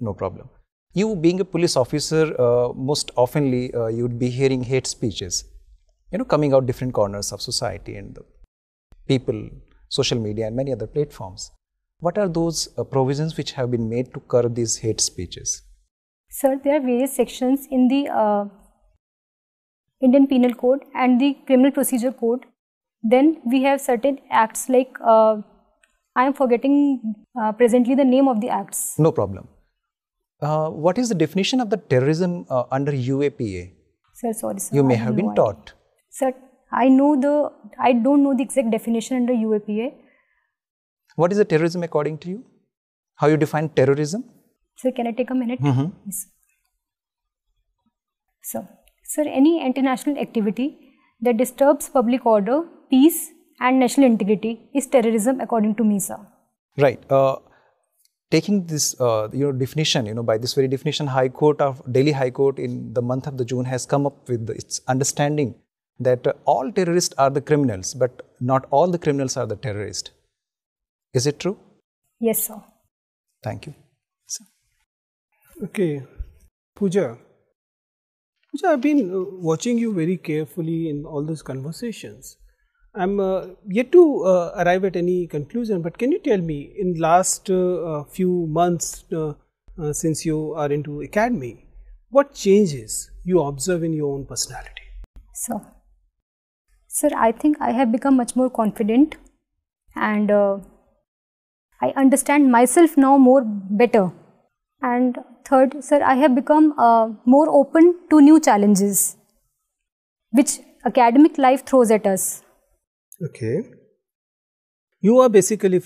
no problem. You being a police officer, uh, most oftenly uh, you'd be hearing hate speeches, you know, coming out different corners of society and the people, social media and many other platforms. What are those uh, provisions which have been made to curb these hate speeches? Sir, there are various sections in the uh, Indian Penal Code and the Criminal Procedure Code. Then we have certain acts like uh, I am forgetting uh, presently the name of the acts. No problem uh, what is the definition of the terrorism uh, under UAPA? Sir, sorry, sir. You may I have been taught. Sir, I know the, I don't know the exact definition under UAPA. What is the terrorism according to you? How you define terrorism? Sir, can I take a minute? Mm -hmm. Yes. Sir, sir, any international activity that disturbs public order, peace, and national integrity is terrorism according to me, sir. Right. Uh, taking this uh, you know definition you know by this very definition high court of delhi high court in the month of the june has come up with its understanding that uh, all terrorists are the criminals but not all the criminals are the terrorists is it true yes sir thank you sir. okay puja puja i've been uh, watching you very carefully in all these conversations I am uh, yet to uh, arrive at any conclusion, but can you tell me in last uh, few months since you are into academy, what changes you observe in your own personality? So, sir, I think I have become much more confident and uh, I understand myself now more better. And third, sir, I have become uh, more open to new challenges which academic life throws at us. Okay. You are basically